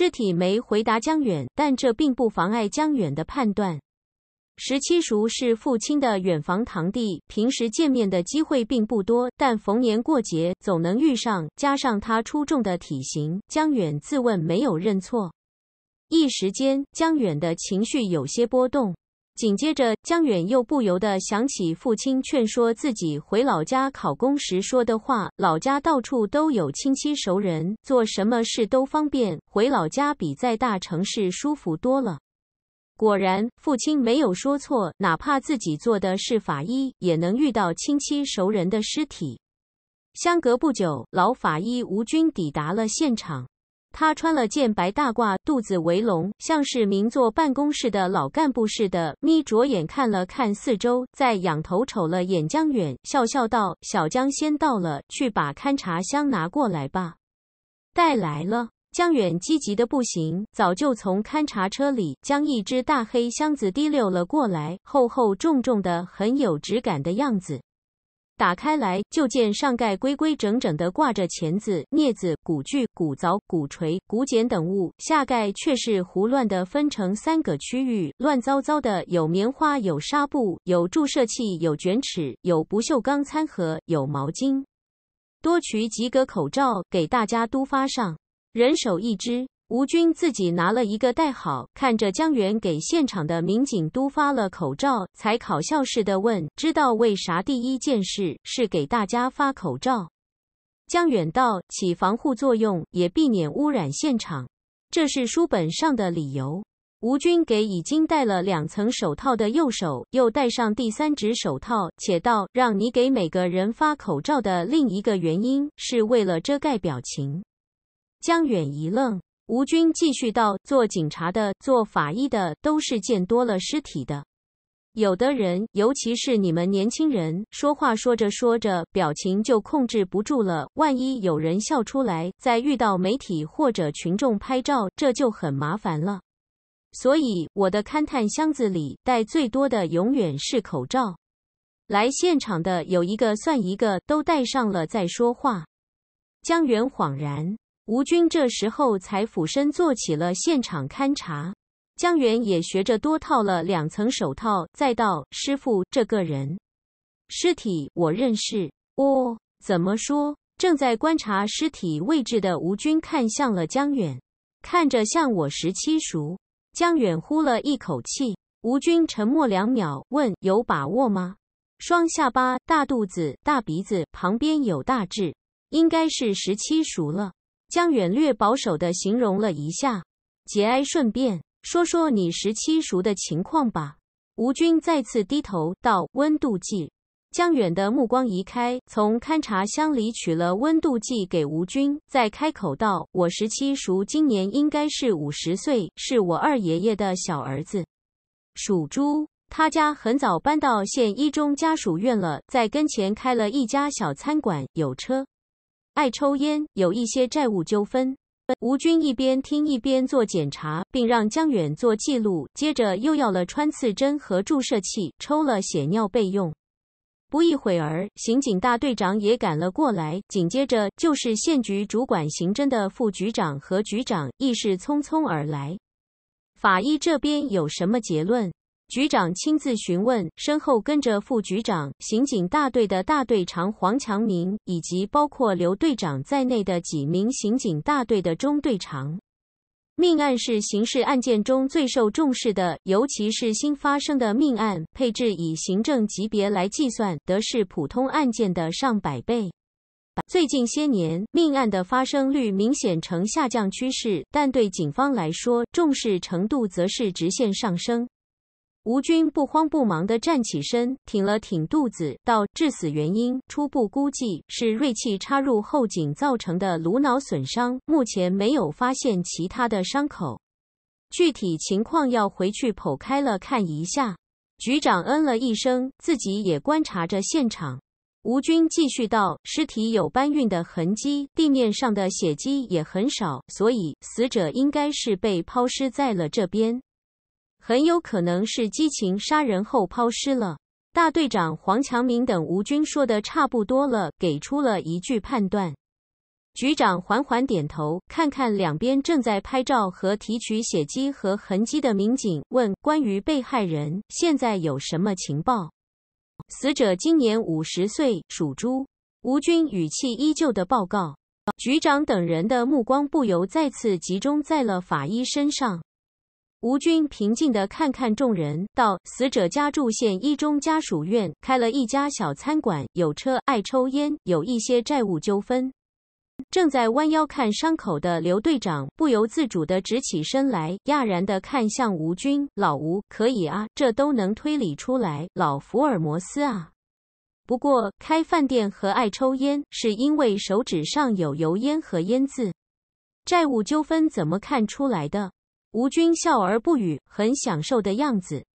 尸体没回答江远，但这并不妨碍江远的判断。十七叔是父亲的远房堂弟，平时见面的机会并不多，但逢年过节总能遇上。加上他出众的体型，江远自问没有认错。一时间，江远的情绪有些波动。紧接着，江远又不由得想起父亲劝说自己回老家考公时说的话：“老家到处都有亲戚熟人，做什么事都方便。回老家比在大城市舒服多了。”果然，父亲没有说错。哪怕自己做的是法医，也能遇到亲戚熟人的尸体。相隔不久，老法医吴军抵达了现场。他穿了件白大褂，肚子围拢，像是名做办公室的老干部似的，眯着眼看了看四周，再仰头瞅了眼江远，笑笑道：“小江先到了，去把勘察箱拿过来吧。”带来了。江远积极的不行，早就从勘察车里将一只大黑箱子提溜了过来，厚厚重重的，很有质感的样子。打开来，就见上盖规规整整地挂着钳子、镊子、骨锯、骨凿、骨锤、骨剪等物；下盖却是胡乱的分成三个区域，乱糟糟的：有棉花，有纱布，有注射器，有卷尺，有不锈钢餐盒，有毛巾。多取几个口罩给大家都发上，人手一只。吴军自己拿了一个戴好，看着江远给现场的民警都发了口罩，才考笑似的问：“知道为啥第一件事是给大家发口罩？”江远道：“起防护作用，也避免污染现场，这是书本上的理由。”吴军给已经戴了两层手套的右手又戴上第三只手套，且道：“让你给每个人发口罩的另一个原因是为了遮盖表情。”江远一愣。吴军继续道：“做警察的、做法医的都是见多了尸体的，有的人，尤其是你们年轻人，说话说着说着，表情就控制不住了。万一有人笑出来，再遇到媒体或者群众拍照，这就很麻烦了。所以我的勘探箱子里带最多的永远是口罩。来现场的有一个算一个，都戴上了再说话。”江源恍然。吴军这时候才俯身做起了现场勘查，江远也学着多套了两层手套。再到师傅这个人，尸体我认识哦。怎么说？正在观察尸体位置的吴军看向了江远，看着像我十七熟。江远呼了一口气。吴军沉默两秒，问：“有把握吗？”双下巴、大肚子、大鼻子，旁边有大痣，应该是十七熟了。江远略保守的形容了一下，节哀顺变。说说你十七叔的情况吧。吴军再次低头道：“温度计。”江远的目光移开，从勘察箱里取了温度计给吴军，再开口道：“我十七叔今年应该是五十岁，是我二爷爷的小儿子，属猪。他家很早搬到县一中家属院了，在跟前开了一家小餐馆，有车。”爱抽烟，有一些债务纠纷。吴军一边听一边做检查，并让江远做记录。接着又要了穿刺针和注射器，抽了血尿备用。不一会儿，刑警大队长也赶了过来，紧接着就是县局主管刑侦的副局长和局长，亦是匆匆而来。法医这边有什么结论？局长亲自询问，身后跟着副局长、刑警大队的大队长黄强明，以及包括刘队长在内的几名刑警大队的中队长。命案是刑事案件中最受重视的，尤其是新发生的命案，配置以行政级别来计算，得是普通案件的上百倍。最近些年，命案的发生率明显呈下降趋势，但对警方来说，重视程度则是直线上升。吴军不慌不忙地站起身，挺了挺肚子，道：“致死原因初步估计是锐器插入后颈造成的颅脑损伤，目前没有发现其他的伤口。具体情况要回去剖开了看一下。”局长嗯了一声，自己也观察着现场。吴军继续道：“尸体有搬运的痕迹，地面上的血迹也很少，所以死者应该是被抛尸在了这边。”很有可能是激情杀人后抛尸了。大队长黄强明等吴军说的差不多了，给出了一句判断。局长缓缓点头，看看两边正在拍照和提取血迹和痕迹的民警，问：“关于被害人，现在有什么情报？”死者今年五十岁，属猪。吴军语气依旧的报告。局长等人的目光不由再次集中在了法医身上。吴军平静地看看众人，到死者家住县一中家属院开了一家小餐馆，有车，爱抽烟，有一些债务纠纷。正在弯腰看伤口的刘队长不由自主地直起身来，讶然地看向吴军：“老吴，可以啊，这都能推理出来，老福尔摩斯啊！不过开饭店和爱抽烟，是因为手指上有油烟和烟渍；债务纠纷怎么看出来的？”吴军笑而不语，很享受的样子。